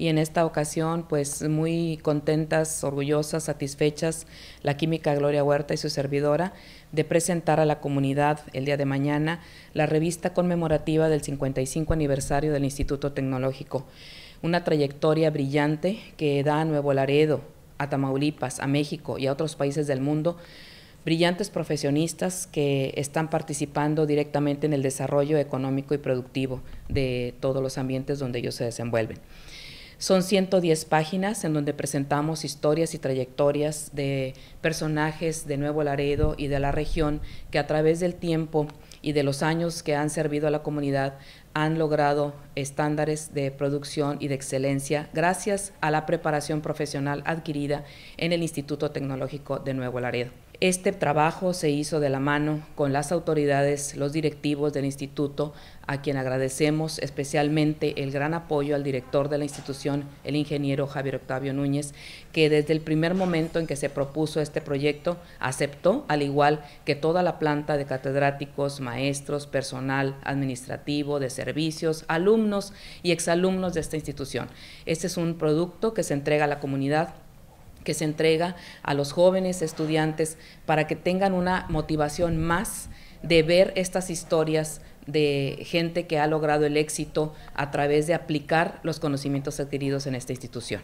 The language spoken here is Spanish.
y en esta ocasión pues muy contentas, orgullosas, satisfechas la química Gloria Huerta y su servidora de presentar a la comunidad el día de mañana la revista conmemorativa del 55 aniversario del Instituto Tecnológico, una trayectoria brillante que da a Nuevo Laredo, a Tamaulipas, a México y a otros países del mundo brillantes profesionistas que están participando directamente en el desarrollo económico y productivo de todos los ambientes donde ellos se desenvuelven. Son 110 páginas en donde presentamos historias y trayectorias de personajes de Nuevo Laredo y de la región que a través del tiempo y de los años que han servido a la comunidad han logrado estándares de producción y de excelencia gracias a la preparación profesional adquirida en el Instituto Tecnológico de Nuevo Laredo. Este trabajo se hizo de la mano con las autoridades, los directivos del instituto, a quien agradecemos especialmente el gran apoyo al director de la institución, el ingeniero Javier Octavio Núñez, que desde el primer momento en que se propuso este proyecto aceptó, al igual que toda la planta de catedráticos, maestros, personal administrativo, de servicios, alumnos y exalumnos de esta institución. Este es un producto que se entrega a la comunidad que se entrega a los jóvenes estudiantes para que tengan una motivación más de ver estas historias de gente que ha logrado el éxito a través de aplicar los conocimientos adquiridos en esta institución.